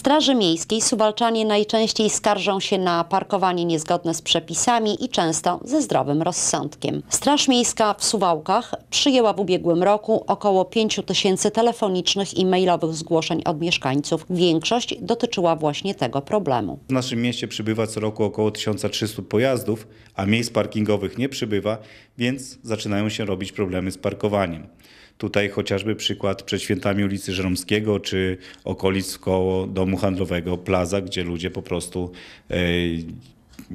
Straży Miejskiej suwalczanie najczęściej skarżą się na parkowanie niezgodne z przepisami i często ze zdrowym rozsądkiem. Straż Miejska w Suwałkach przyjęła w ubiegłym roku około 5 tysięcy telefonicznych i mailowych zgłoszeń od mieszkańców. Większość dotyczyła właśnie tego problemu. W naszym mieście przybywa co roku około 1300 pojazdów, a miejsc parkingowych nie przybywa, więc zaczynają się robić problemy z parkowaniem. Tutaj chociażby przykład przed świętami ulicy Żeromskiego czy okolic koło domu handlowego Plaza, gdzie ludzie po prostu e,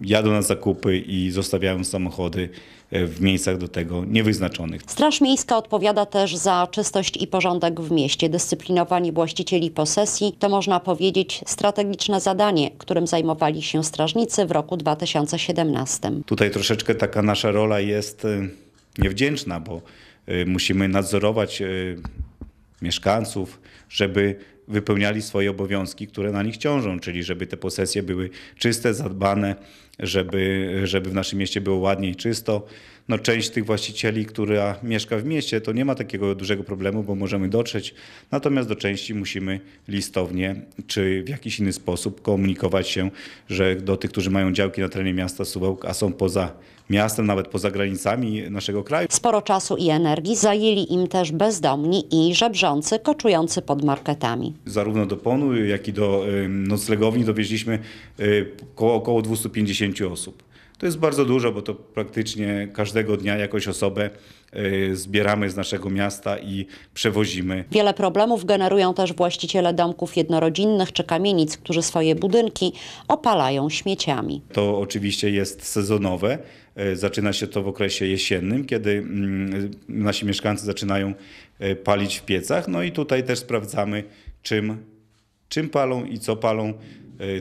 jadą na zakupy i zostawiają samochody e, w miejscach do tego niewyznaczonych. Straż Miejska odpowiada też za czystość i porządek w mieście, dyscyplinowanie właścicieli posesji. To można powiedzieć strategiczne zadanie, którym zajmowali się strażnicy w roku 2017. Tutaj troszeczkę taka nasza rola jest e, niewdzięczna, bo Y, musimy nadzorować y, mieszkańców, żeby wypełniali swoje obowiązki, które na nich ciążą, czyli żeby te posesje były czyste, zadbane, żeby, żeby w naszym mieście było ładnie i czysto no, część tych właścicieli, która mieszka w mieście, to nie ma takiego dużego problemu, bo możemy dotrzeć. Natomiast do części musimy listownie czy w jakiś inny sposób komunikować się, że do tych, którzy mają działki na terenie miasta Suwałk, a są poza miastem, nawet poza granicami naszego kraju. Sporo czasu i energii zajęli im też bezdomni i żebrzący koczujący pod marketami. Zarówno do Ponu, jak i do noclegowni dowieźliśmy e, około 250 osób. To jest bardzo dużo, bo to praktycznie każdego dnia jakąś osobę y, zbieramy z naszego miasta i przewozimy. Wiele problemów generują też właściciele domków jednorodzinnych czy kamienic, którzy swoje budynki opalają śmieciami. To oczywiście jest sezonowe. Y, zaczyna się to w okresie jesiennym, kiedy mm, nasi mieszkańcy zaczynają y, palić w piecach. No i tutaj też sprawdzamy, czym, czym palą i co palą.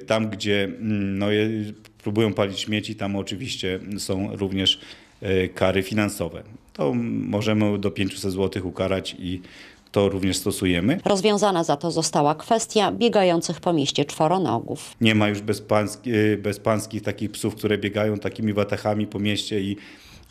Tam, gdzie mm, no, próbują palić śmieci, tam oczywiście są również e, kary finansowe. To możemy do 500 zł ukarać i to również stosujemy. Rozwiązana za to została kwestia biegających po mieście czworonogów. Nie ma już bezpańskich, e, bezpańskich takich psów, które biegają takimi watachami po mieście i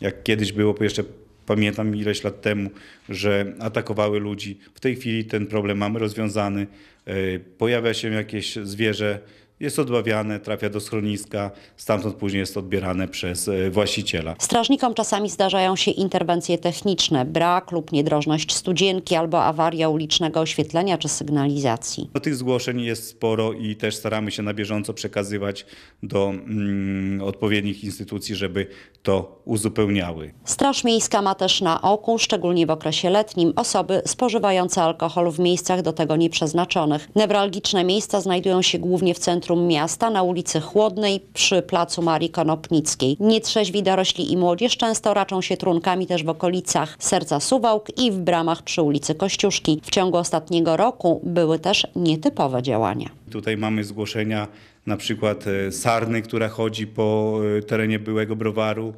jak kiedyś było jeszcze pamiętam ileś lat temu, że atakowały ludzi. W tej chwili ten problem mamy rozwiązany. E, pojawia się jakieś zwierzę jest odbawiane, trafia do schroniska, stamtąd później jest odbierane przez e, właściciela. Strażnikom czasami zdarzają się interwencje techniczne, brak lub niedrożność studzienki albo awaria ulicznego oświetlenia czy sygnalizacji. Do tych zgłoszeń jest sporo i też staramy się na bieżąco przekazywać do mm, odpowiednich instytucji, żeby to uzupełniały. Straż Miejska ma też na oku, szczególnie w okresie letnim, osoby spożywające alkohol w miejscach do tego nieprzeznaczonych. Newralgiczne miejsca znajdują się głównie w centrum centrum miasta na ulicy Chłodnej przy placu Marii Konopnickiej. Nietrzeźwi dorośli i młodzież często raczą się trunkami też w okolicach serca Suwałk i w bramach przy ulicy Kościuszki. W ciągu ostatniego roku były też nietypowe działania. Tutaj mamy zgłoszenia na przykład e, sarny, która chodzi po e, terenie byłego browaru.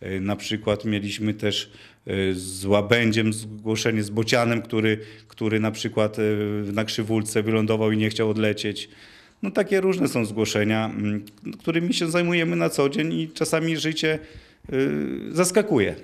E, na przykład mieliśmy też z łabędziem zgłoszenie z bocianem, który, który na przykład na krzywulce wylądował i nie chciał odlecieć. No takie różne są zgłoszenia, mm, którymi się zajmujemy na co dzień i czasami życie y, zaskakuje.